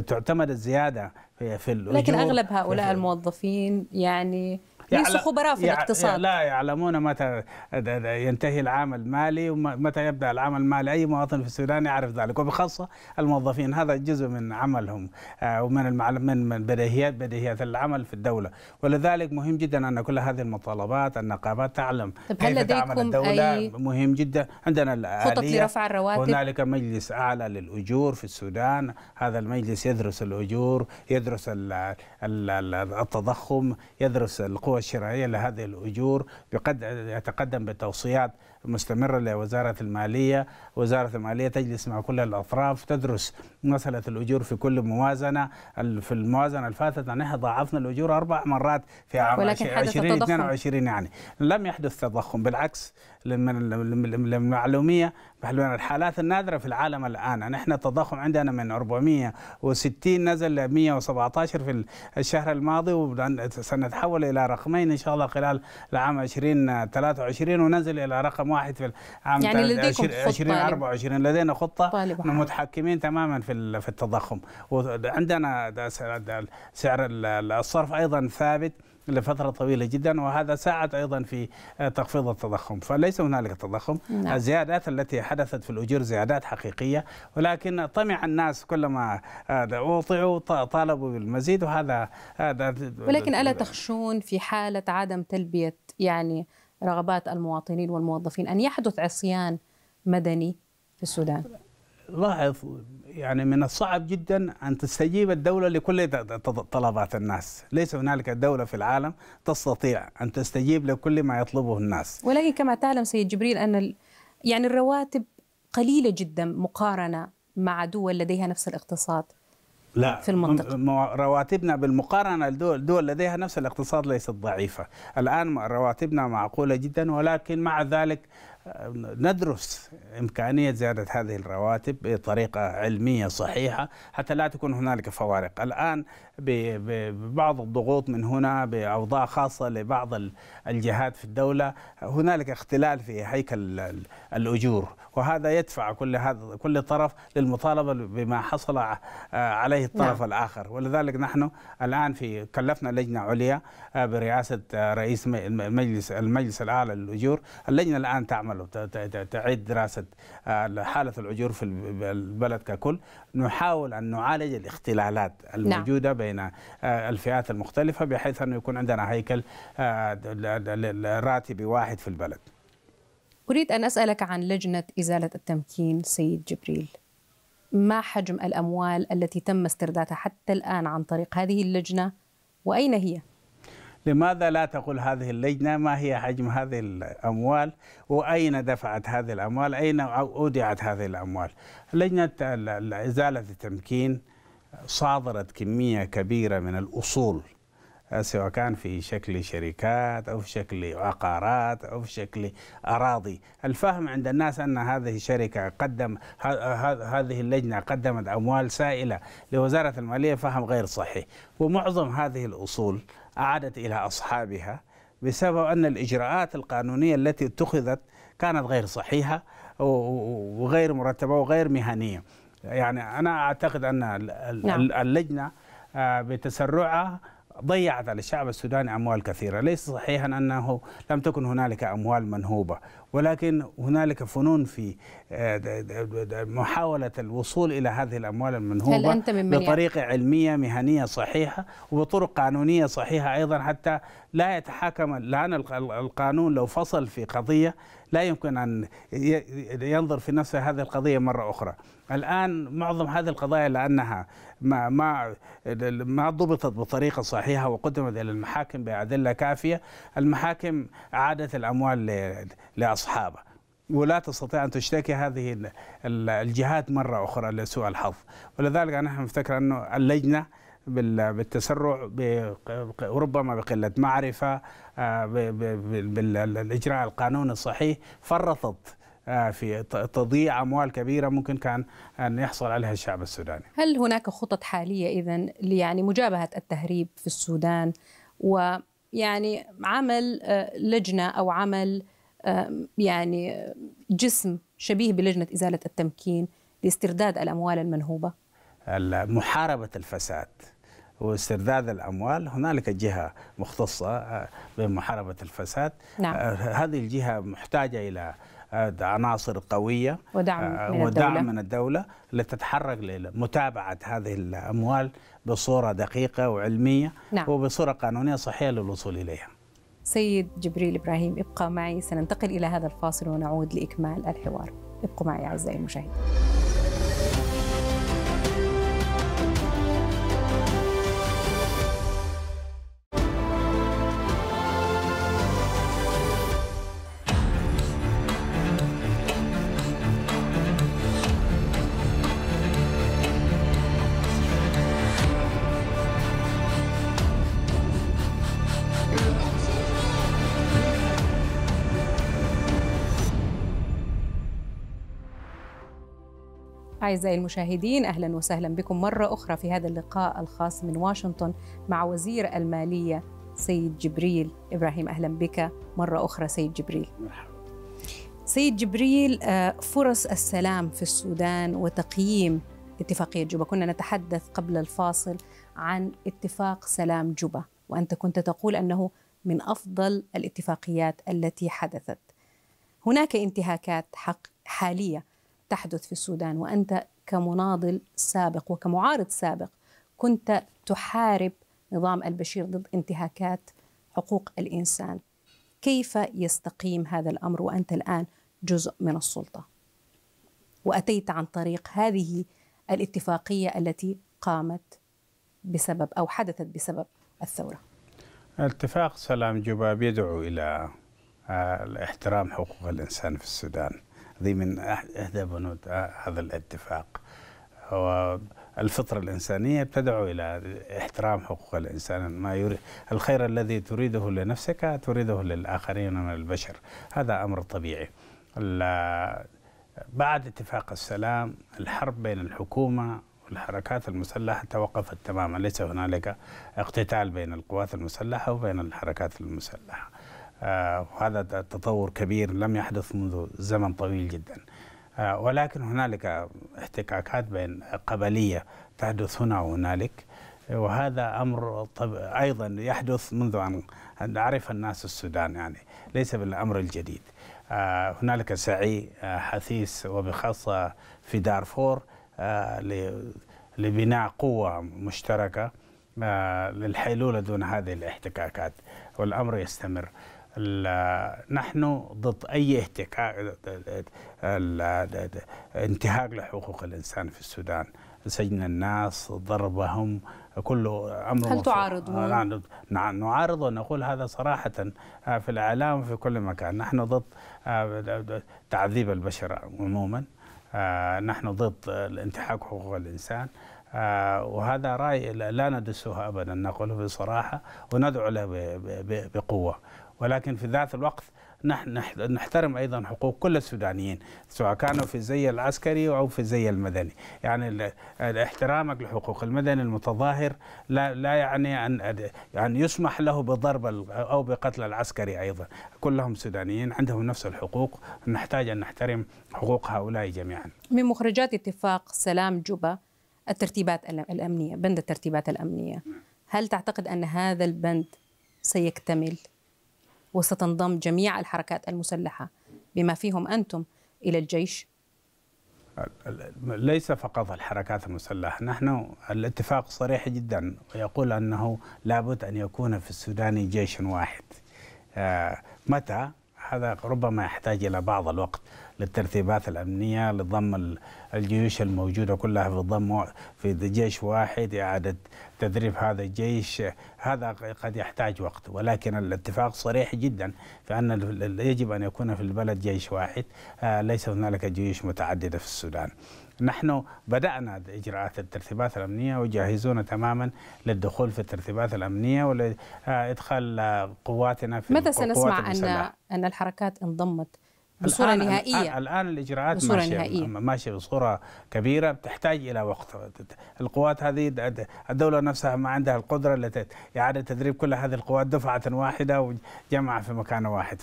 تعتمد الزياده في في لكن اغلب هؤلاء الموظفين يعني ليسوا خبراء في الاقتصاد لا يعلمون متى ينتهي العام المالي ومتى يبدا العام المالي اي مواطن في السودان يعرف ذلك وبخاصه الموظفين هذا جزء من عملهم آه، ومن المعلم من من بديهيات بديهيات العمل في الدوله ولذلك مهم جدا ان كل هذه المطالبات النقابات تعلم طيب هل لديكم الدوله أي مهم جدا عندنا خطط لرفع الرواتب هنالك مجلس اعلى للاجور في السودان هذا المجلس يدرس الاجور يدرس التضخم يدرس القوى الشرعيه لهذه الاجور بقد يتقدم بتوصيات مستمرة لوزارة المالية وزارة المالية تجلس مع كل الأطراف تدرس مسألة الأجور في كل موازنة في الموازنة الفاتت نحن ضاعفنا الأجور أربع مرات في عام 2022 يعني لم يحدث تضخم بالعكس من المعلومية الحالات النادرة في العالم الآن نحن التضخم عندنا من 460 نزل ل 117 في الشهر الماضي وسنتحول إلى رقمين إن شاء الله خلال العام 2023 ونزل إلى رقم واحد في عام يعني لديكم 2024 لدينا خطه طالبها. متحكمين تماما في في التضخم وعندنا سعر الصرف ايضا ثابت لفترة طويلة جدا وهذا ساعد أيضا في آه، تخفيض التضخم فليس هنالك تضخم نعم. الزيادات التي حدثت في الأجور زيادات حقيقية ولكن طمع الناس كلما آه، أوطعوا طالبوا بالمزيد وهذا آه، ولكن ألا تخشون في حالة عدم تلبية يعني رغبات المواطنين والموظفين أن يحدث عصيان مدني في السودان لاحظ يعني من الصعب جدا أن تستجيب الدولة لكل طلبات الناس ليس هنالك دولة في العالم تستطيع أن تستجيب لكل ما يطلبه الناس ولكن كما تعلم سيد جبريل أن يعني الرواتب قليلة جدا مقارنة مع دول لديها نفس الاقتصاد لا في المنطقة رواتبنا بالمقارنة لدول دول لديها نفس الاقتصاد ليست ضعيفة الآن رواتبنا معقولة جدا ولكن مع ذلك آه، ندرس إمكانية زيادة هذه الرواتب بطريقة علمية صحيحة حتى لا تكون هنالك فوارق الآن ببعض الضغوط من هنا باوضاع خاصه لبعض الجهات في الدوله هنالك اختلال في هيكل الاجور وهذا يدفع كل هذا كل طرف للمطالبه بما حصل عليه الطرف نعم. الاخر ولذلك نحن الان في كلفنا لجنه عليا آه، برئاسه آه، رئيس المجلس المجلس الاعلى للاجور اللجنه الان تعمل تعيد دراسه آه، حاله الاجور في البلد ككل نحاول ان نعالج الاختلالات نعم. الموجوده نعم. بين بين آه، الفئات المختلفة بحيث أنه يكون عندنا هيكل آه، راتبي واحد في البلد أريد أن أسألك عن لجنة إزالة التمكين سيد جبريل ما حجم الأموال التي تم استردادها حتى الآن عن طريق هذه اللجنة وأين هي؟ لماذا لا تقول هذه اللجنة ما هي حجم هذه الأموال وأين دفعت هذه الأموال أين أودعت هذه الأموال لجنة إزالة التمكين صادرت كمية كبيرة من الأصول آه، سواء كان في شكل شركات أو في شكل عقارات أو في شكل أراضي الفهم عند الناس أن هذه الشركة قدم هذه اللجنة قدمت أموال سائلة لوزارة المالية فهم غير صحيح ومعظم هذه الأصول أعادت إلى أصحابها بسبب أن الإجراءات القانونية التي اتخذت كانت غير صحيحة وغير مرتبة وغير مهنية يعني أنا أعتقد أن نعم. اللجنة آه، بتسرعها ضيعت على الشعب السوداني أموال كثيرة ليس صحيحا أنه لم تكن هنالك أموال منهوبة ولكن هنالك فنون في آه، محاولة الوصول إلى هذه الأموال المنهوبة هل أنت من بطريقة يعني؟ علمية مهنية صحيحة وبطرق قانونية صحيحة أيضا حتى لا يتحاكم الآن القانون لو فصل في قضية لا يمكن أن ينظر في نفس هذه القضية مرة أخرى الآن معظم هذه القضايا لأنها ما, ما, ما ضبطت بطريقة صحيحة وقدمت إلى المحاكم بأدلة كافية المحاكم عادت الأموال لأصحابها أصحابه ولا تستطيع أن تشتكي هذه الجهات مرة أخرى لسوء الحظ ولذلك أنا أفتكر أنه اللجنة بالتسرع ربما بقلة معرفة آه، بالإجراء القانوني الصحيح فرطت آه، في تضييع اموال كبيره ممكن كان ان يحصل عليها الشعب السوداني. هل هناك خطط حاليه اذا يعني مجابهه التهريب في السودان ويعني عمل آه، لجنه او عمل يعني جسم شبيه بلجنة إزالة التمكين لاسترداد الأموال المنهوبة محاربة الفساد واسترداد الاموال هنالك جهه مختصه آه، بمحاربه الفساد نعم. آه، هذه الجهه محتاجه الى آه، عناصر قويه ودعم من ودعم الدوله, من الدولة لتتحرك لمتابعه هذه الاموال بصوره دقيقه وعلميه نعم. وبصوره قانونيه صحية للوصول اليها سيد جبريل إبراهيم ابقى معي سننتقل إلى هذا الفاصل ونعود لإكمال الحوار ابقوا معي أعزائي المشاهدين أعزائي المشاهدين أهلا وسهلا بكم مرة أخرى في هذا اللقاء الخاص من واشنطن مع وزير المالية سيد جبريل إبراهيم أهلا بك مرة أخرى سيد جبريل مرحبا سيد جبريل آه، فرص السلام في السودان وتقييم اتفاقية جوبا كنا نتحدث قبل الفاصل عن اتفاق سلام جوبا وأنت كنت تقول أنه من أفضل الاتفاقيات التي حدثت هناك انتهاكات حق حالية تحدث في السودان وانت كمناضل سابق وكمعارض سابق كنت تحارب نظام البشير ضد انتهاكات حقوق الانسان كيف يستقيم هذا الامر وانت الان جزء من السلطه واتيت عن طريق هذه الاتفاقيه التي قامت بسبب او حدثت بسبب الثوره اتفاق سلام جباب يدعو الى آه، احترام حقوق الانسان في السودان هذه من إحدى بنود آه، هذا الاتفاق والفطرة الإنسانية تدعو إلى احترام حقوق الإنسان ما يريد الخير الذي تريده لنفسك تريده للآخرين من البشر هذا أمر طبيعي بعد اتفاق السلام الحرب بين الحكومة والحركات المسلحة توقفت تماما ليس هنالك اقتتال بين القوات المسلحة وبين الحركات المسلحة وهذا آه، تطور كبير لم يحدث منذ زمن طويل جدا آه، ولكن هنالك احتكاكات بين قبلية تحدث هنا وهنالك وهذا أمر طب أيضا يحدث منذ أن عرف الناس السودان يعني ليس بالأمر الجديد آه، هنالك سعي حثيث وبخاصة في دارفور لبناء قوة مشتركة للحيلولة دون هذه الاحتكاكات والأمر يستمر نحن ضد أي احتكاك انتهاك لحقوق الإنسان في السودان سجن الناس ضربهم كله امر هل تعارضون؟ نعم نعارض ونقول هذا صراحه آه، في الاعلام وفي كل مكان، نحن ضد آه، تعذيب البشر عموما، نحن ضد انتهاك حقوق الانسان، وهذا راي لا ندسه ابدا نقوله بصراحه وندعو له بقوه. ولكن في ذات الوقت نحن نحترم ايضا حقوق كل السودانيين سواء كانوا في الزي العسكري او في الزي المدني يعني احترامك لحقوق المدني المتظاهر لا لا يعني ان يعني يسمح له بضرب او بقتل العسكري ايضا كلهم سودانيين عندهم نفس الحقوق نحتاج ان نحترم حقوق هؤلاء جميعا من مخرجات اتفاق سلام جوبا الترتيبات الامنيه بند الترتيبات الامنيه هل تعتقد ان هذا البند سيكتمل وستنضم جميع الحركات المسلحة بما فيهم أنتم إلى الجيش ليس فقط الحركات المسلحة نحن الاتفاق صريح جدا ويقول أنه لابد أن يكون في السودان جيش واحد آه، متى هذا ربما يحتاج إلى بعض الوقت للترتيبات الأمنية لضم الجيوش الموجودة كلها في ضم في جيش واحد إعادة تدريب هذا الجيش هذا قد يحتاج وقت ولكن الاتفاق صريح جدا في أن يجب أن يكون في البلد جيش واحد آه، ليس هنالك جيوش متعددة في السودان نحن بدأنا إجراءات الترتيبات الأمنية وجاهزون تماما للدخول في الترتيبات الأمنية ولإدخال قواتنا في متى سنسمع أن أن الحركات انضمت بصوره الآن نهائيه آه، الان الاجراءات بصورة ماشيه نهائية. ماشيه بصوره كبيره بتحتاج الى وقت القوات هذه الدوله نفسها ما عندها القدره لاعاده تدريب كل هذه القوات دفعه واحده وجمع في مكان واحد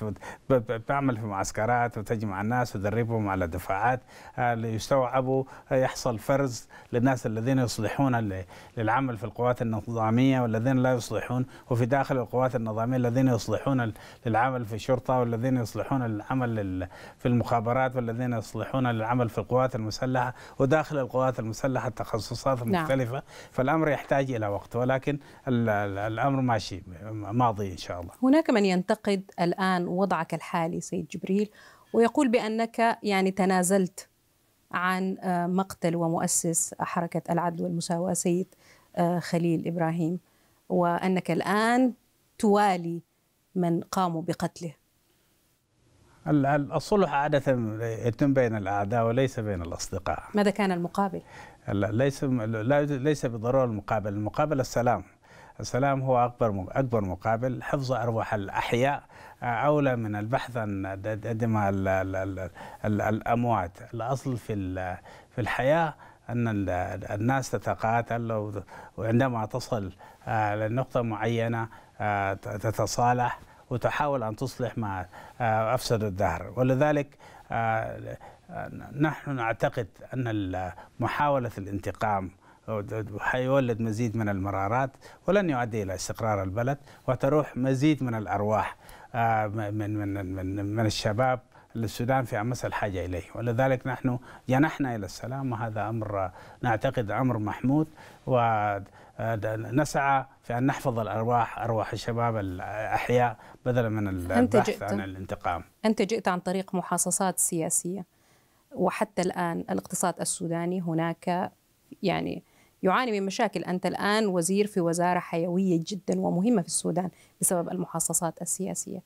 تعمل في معسكرات وتجمع الناس وتدربهم على دفاعات آه، ليستوعبوا آه، يحصل فرز للناس الذين يصلحون للعمل في القوات النظاميه والذين لا يصلحون وفي داخل القوات النظاميه الذين يصلحون للعمل في الشرطه والذين يصلحون للعمل في المخابرات والذين يصلحون للعمل في القوات المسلحه وداخل القوات المسلحه التخصصات المختلفه نعم. فالامر يحتاج الى وقت ولكن الامر ماشي ماضي ان شاء الله. هناك من ينتقد الان وضعك الحالي سيد جبريل ويقول بانك يعني تنازلت عن آه، مقتل ومؤسس حركه العدل والمساواه سيد آه، خليل ابراهيم وانك الان توالي من قاموا بقتله الصلح عادة يتم بين الأعداء وليس بين الأصدقاء ماذا كان المقابل؟ ليس ليس بالضرورة المقابل المقابل السلام السلام هو أكبر أكبر مقابل حفظ أرواح الأحياء آه، أولى من البحث عن دماء الأموات الأصل في في الحياة أن الناس تتقاتل وعندما تصل آه، لنقطة معينة آه، تتصالح وتحاول أن تصلح مع آه، أفسد الدهر ولذلك آه، آه، نحن نعتقد أن محاولة الانتقام حيولد مزيد من المرارات ولن يؤدي إلى استقرار البلد وتروح مزيد من الأرواح من, من, من, من الشباب للسودان في امس الحاجه اليه ولذلك نحن جنحنا الى السلام وهذا امر نعتقد امر محمود و نسعى في أن نحفظ الأرواح أرواح الشباب الأحياء بدلا من البحث عن الانتقام أنت جئت عن طريق محاصصات سياسية وحتى الآن الاقتصاد السوداني هناك يعني يعاني من مشاكل أنت الآن وزير في وزارة حيوية جدا ومهمة في السودان بسبب المحاصصات السياسية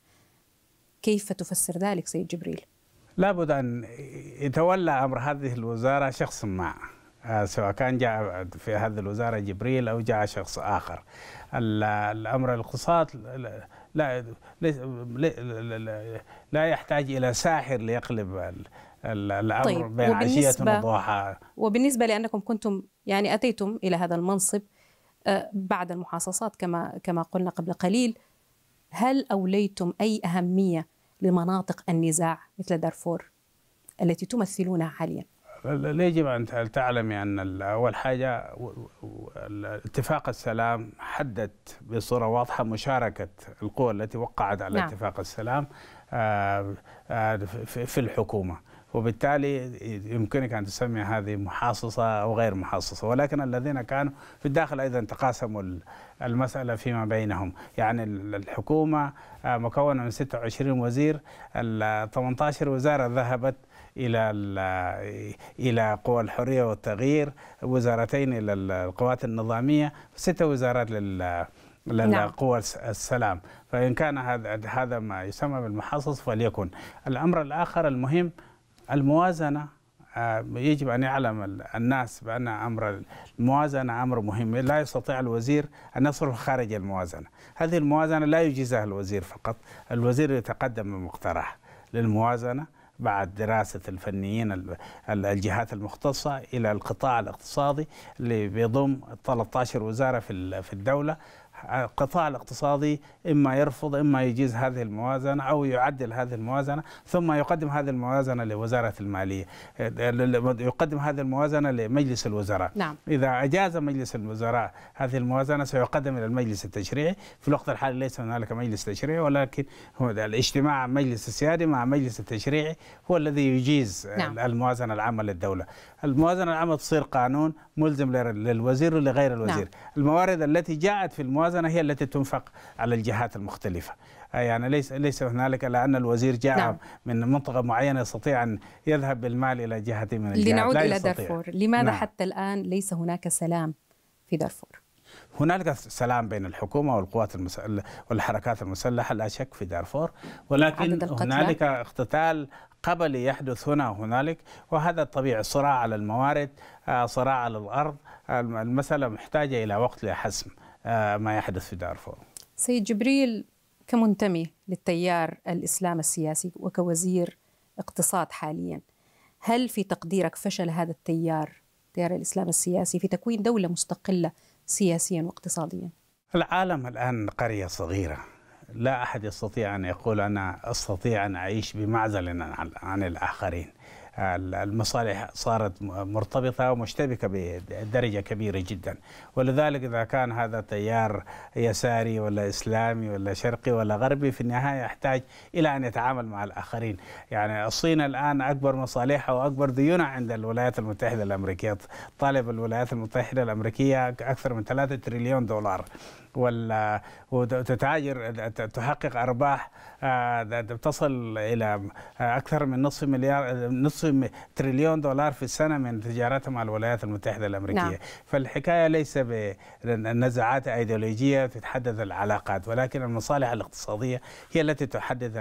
كيف تفسر ذلك سيد جبريل؟ لابد أن يتولى أمر هذه الوزارة شخص ما آه، سواء كان جاء في هذه الوزارة جبريل أو جاء شخص آخر الأمر الاقتصاد لا لا يحتاج إلى ساحر ليقلب الأمر طيب بين عشية وضحاها وبالنسبة لأنكم كنتم يعني أتيتم إلى هذا المنصب آه، بعد المحاصصات كما كما قلنا قبل قليل هل أوليتم أي أهمية لمناطق النزاع مثل دارفور التي تمثلونها حالياً؟ يجب أن تعلمي أن أول حاجة اتفاق السلام حدد بصورة واضحة مشاركة القوى التي وقعت على نعم. اتفاق السلام آه، آه، في الحكومة وبالتالي يمكنك أن تسمي هذه محاصصة أو غير محاصصة ولكن الذين كانوا في الداخل أيضا تقاسموا المسألة فيما بينهم يعني الحكومة آه، مكونة من 26 وزير 18 وزارة ذهبت الى الى قوى الحريه والتغيير وزارتين الى القوات النظاميه ست وزارات لل للقوى نعم. السلام فان كان هذا هذا ما يسمى بالمحصص فليكن الامر الاخر المهم الموازنه آه، يجب أن يعلم الناس بأن أمر الموازنة أمر مهم لا يستطيع الوزير أن يصرف خارج الموازنة هذه الموازنة لا يجيزها الوزير فقط الوزير يتقدم بمقترح للموازنة بعد دراسة الفنيين الجهات المختصة إلى القطاع الاقتصادي اللي بيضم 13 وزارة في الدولة القطاع الاقتصادي إما يرفض إما يجيز هذه الموازنة أو يعدل هذه الموازنة ثم يقدم هذه الموازنة لوزارة المالية يقدم هذه الموازنة لمجلس الوزراء نعم. إذا أجاز مجلس الوزراء هذه الموازنة سيقدم إلى المجلس التشريعي في الوقت الحالي ليس هنالك مجلس تشريعي ولكن هو الاجتماع مجلس السيادي مع مجلس التشريعي هو الذي يجيز نعم. الموازنة العامة للدولة الموازنة العامة تصير قانون ملزم للوزير ولغير الوزير نعم. الموارد التي جاءت في الموازنة الموازنه هي التي تنفق على الجهات المختلفه يعني ليس ليس هنالك الا ان الوزير جاء نعم. من منطقه معينه يستطيع ان يذهب بالمال الى جهه من الجهات لنعود لا الى دارفور لماذا نعم. حتى الان ليس هناك سلام في دارفور هنالك سلام بين الحكومه والقوات المسل... والحركات المسلحه لا شك في دارفور ولكن هنالك اقتتال قبلي يحدث هنا وهنالك وهذا الطبيعي صراع على الموارد آه، صراع على الارض آه، المساله محتاجه الى وقت لحسم آه، ما يحدث في دارفور سيد جبريل كمنتمي للتيار الإسلام السياسي وكوزير اقتصاد حاليا هل في تقديرك فشل هذا التيار تيار الإسلام السياسي في تكوين دولة مستقلة سياسيا واقتصاديا العالم الآن قرية صغيرة لا أحد يستطيع أن يقول أنا أستطيع أن أعيش بمعزل عن الآخرين المصالح صارت مرتبطة ومشتبكة بدرجة كبيرة جدا ولذلك إذا كان هذا تيار يساري ولا إسلامي ولا شرقي ولا غربي في النهاية يحتاج إلى أن يتعامل مع الآخرين يعني الصين الآن أكبر مصالحها وأكبر ديونها عند الولايات المتحدة الأمريكية طالب الولايات المتحدة الأمريكية أكثر من 3 تريليون دولار ولا وتتاجر تحقق ارباح آه، تصل الى اكثر من نصف مليار نصف تريليون دولار في السنه من تجارتها مع الولايات المتحده الامريكيه نعم. فالحكايه ليس بنزعات ايديولوجيه تتحدث العلاقات ولكن المصالح الاقتصاديه هي التي تحدد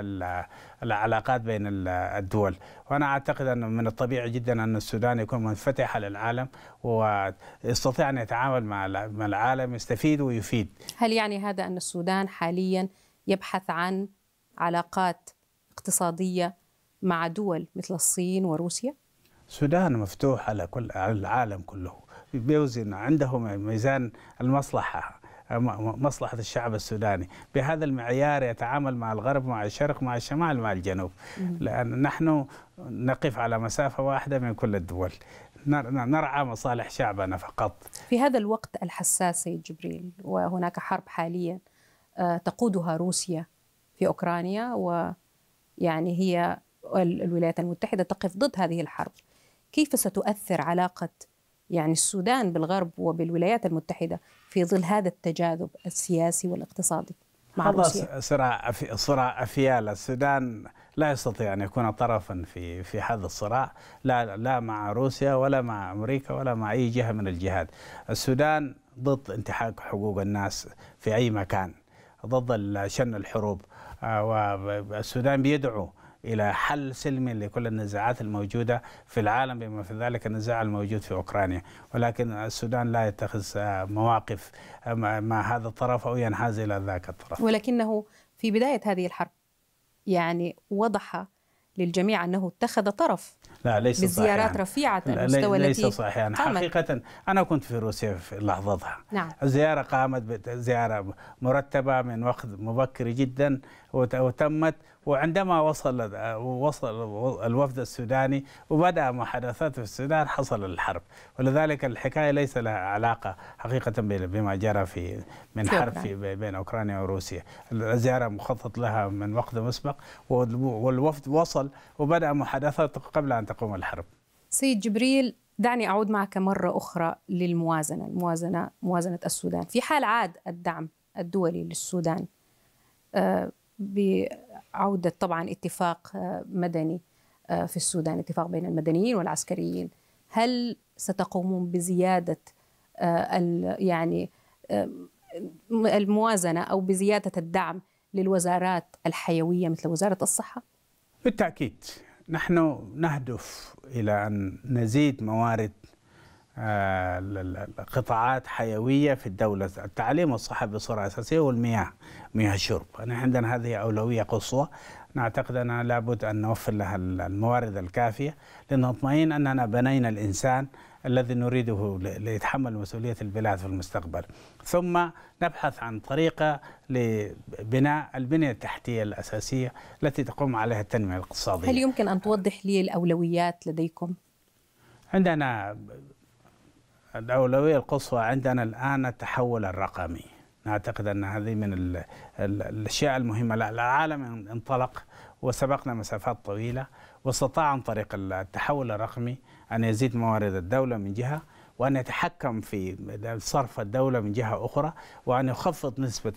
العلاقات بين الدول وأنا أعتقد انه من الطبيعي جدا أن السودان يكون منفتح على العالم ويستطيع أن يتعامل مع العالم يستفيد ويفيد هل يعني هذا أن السودان حاليا يبحث عن علاقات اقتصادية مع دول مثل الصين وروسيا؟ السودان مفتوح على كل على العالم كله بيوزن عندهم ميزان المصلحه مصلحة الشعب السوداني بهذا المعيار يتعامل مع الغرب مع الشرق مع الشمال مع الجنوب لأن نحن نقف على مسافة واحدة من كل الدول نرعى مصالح شعبنا فقط في هذا الوقت الحساس سيد جبريل وهناك حرب حاليا آه، تقودها روسيا في أوكرانيا ويعني هي الولايات المتحدة تقف ضد هذه الحرب كيف ستؤثر علاقة يعني السودان بالغرب وبالولايات المتحدة في ظل هذا التجاذب السياسي والاقتصادي مع هذا روسيا. صراع أفي صراع أفيال السودان لا يستطيع أن يكون طرفا في في هذا الصراع لا لا مع روسيا ولا مع أمريكا ولا مع أي جهة من الجهات السودان ضد انتهاك حقوق الناس في أي مكان ضد شن الحروب آه، والسودان بيدعو إلى حل سلمي لكل النزاعات الموجودة في العالم بما في ذلك النزاع الموجود في أوكرانيا ولكن السودان لا يتخذ آه، مواقف آه، مع هذا الطرف أو ينحاز إلى ذاك الطرف ولكنه في بداية هذه الحرب يعني وضح للجميع أنه اتخذ طرف لا ليس بزيارات رفيعة المستوى ليس التي صحيحا قامت. حقيقة أنا كنت في روسيا في لحظتها نعم. الزيارة قامت زيارة مرتبة من وقت مبكر جدا وتمت وعندما وصل وصل الوفد السوداني وبدا محادثات في السودان حصل الحرب ولذلك الحكايه ليس لها علاقه حقيقه بما جرى في من حرب في بين اوكرانيا وروسيا الزياره مخطط لها من وقت مسبق والوفد وصل وبدا محادثات قبل ان تقوم الحرب سيد جبريل دعني أعود معك مرة أخرى للموازنة الموازنة موازنة السودان في حال عاد الدعم الدولي للسودان آه، بعودة طبعا اتفاق آه، مدني آه، في السودان اتفاق بين المدنيين والعسكريين هل ستقومون بزيادة يعني الموازنة أو بزيادة الدعم للوزارات الحيوية مثل وزارة الصحة؟ بالتأكيد نحن نهدف إلى أن نزيد موارد آه، قطاعات حيوية في الدولة التعليم والصحة بصورة أساسية والمياه مياه الشرب عندنا هذه أولوية قصوى نعتقد أننا لابد أن نوفر لها الموارد الكافية لنطمئن أننا بنينا الإنسان الذي نريده ليتحمل مسؤولية البلاد في المستقبل ثم نبحث عن طريقة لبناء البنية التحتية الأساسية التي تقوم عليها التنمية الاقتصادية هل يمكن أن توضح لي الأولويات لديكم؟ عندنا الأولوية القصوى عندنا الآن التحول الرقمي نعتقد أن هذه من الأشياء المهمة العالم انطلق وسبقنا مسافات طويلة واستطاع عن طريق التحول الرقمي أن يزيد موارد الدولة من جهة وأن يتحكم في صرف الدولة من جهة أخرى وأن يخفض نسبة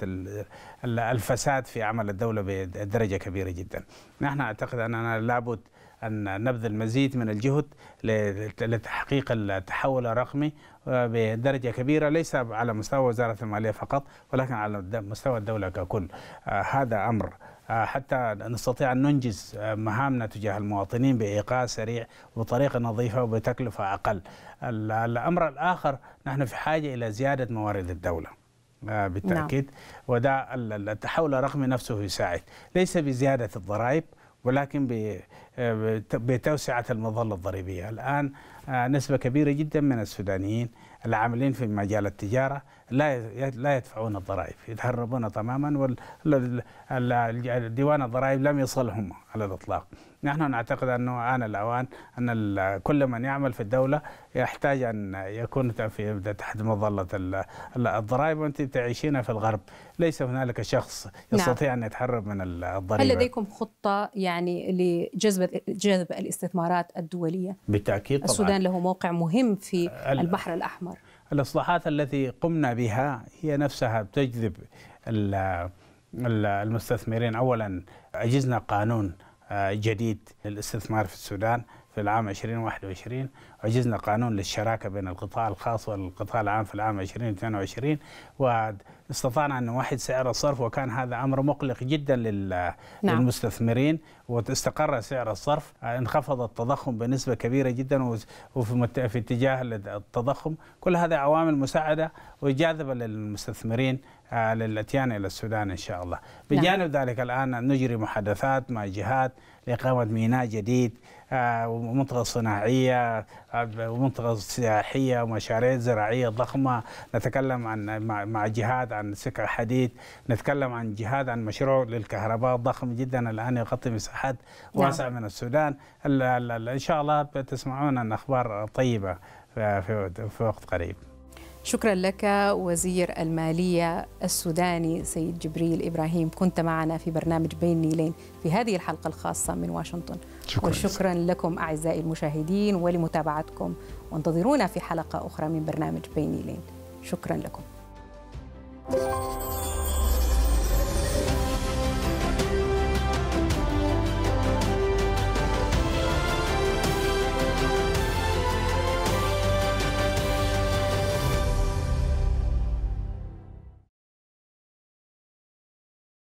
الفساد في عمل الدولة بدرجة كبيرة جدا نحن أعتقد أننا لابد أن نبذل مزيد من الجهد لتحقيق التحول الرقمي آه، بدرجة كبيرة ليس على مستوى وزارة المالية فقط ولكن على مستوى الدولة ككل آه، هذا أمر آه، حتى نستطيع أن ننجز آه، مهامنا تجاه المواطنين بإيقاع سريع وبطريقة نظيفة وبتكلفة أقل الأمر الآخر نحن في حاجة إلى زيادة موارد الدولة آه، بالتأكيد نعم. وده التحول الرقمي نفسه يساعد ليس بزيادة الضرائب ولكن بتوسعة المظلة الضريبية الآن نسبة كبيرة جدا من السودانيين العاملين في مجال التجارة لا لا يدفعون الضرائب يتهربون تماما والديوان الضرائب لم يصلهم على الإطلاق نحن نعتقد أنه آن الأوان أن كل من يعمل في الدولة يحتاج أن يكون في تحت مظلة الضرائب وأنت تعيشين في الغرب ليس هنالك شخص نعم. يستطيع أن يتهرب من الضريبة هل لديكم خطة يعني لجذب جذب الاستثمارات الدولية؟ بالتأكيد طبعا السودان له موقع مهم في البحر الأحمر الإصلاحات التي قمنا بها هي نفسها تجذب المستثمرين أولا أجزنا قانون آه، جديد للاستثمار في السودان في العام 2021 عجزنا قانون للشراكة بين القطاع الخاص والقطاع العام في العام 2022 واستطعنا أن نوحد سعر الصرف وكان هذا أمر مقلق جدا نعم. للمستثمرين واستقر سعر الصرف انخفض التضخم بنسبة كبيرة جدا وفي اتجاه التضخم كل هذا عوامل مساعدة وجاذبة للمستثمرين آه، للاتيان الى السودان ان شاء الله. نعم. بجانب نعم. ذلك الان نجري محادثات مع جهات لاقامه ميناء جديد آه، ومنطقه صناعيه آه، ومنطقه سياحيه ومشاريع زراعيه ضخمه نتكلم عن مع جهاد عن سكه حديد نتكلم عن جهاد عن مشروع للكهرباء ضخم جدا الان يغطي مساحات نعم. واسعه من السودان ان شاء الله تسمعون عن اخبار طيبه آه، في وقت قريب شكرا لك وزير المالية السوداني سيد جبريل إبراهيم كنت معنا في برنامج بين نيلين في هذه الحلقة الخاصة من واشنطن شكرا وشكرا لكم أعزائي المشاهدين ولمتابعتكم وانتظرونا في حلقة أخرى من برنامج بين لين شكرا لكم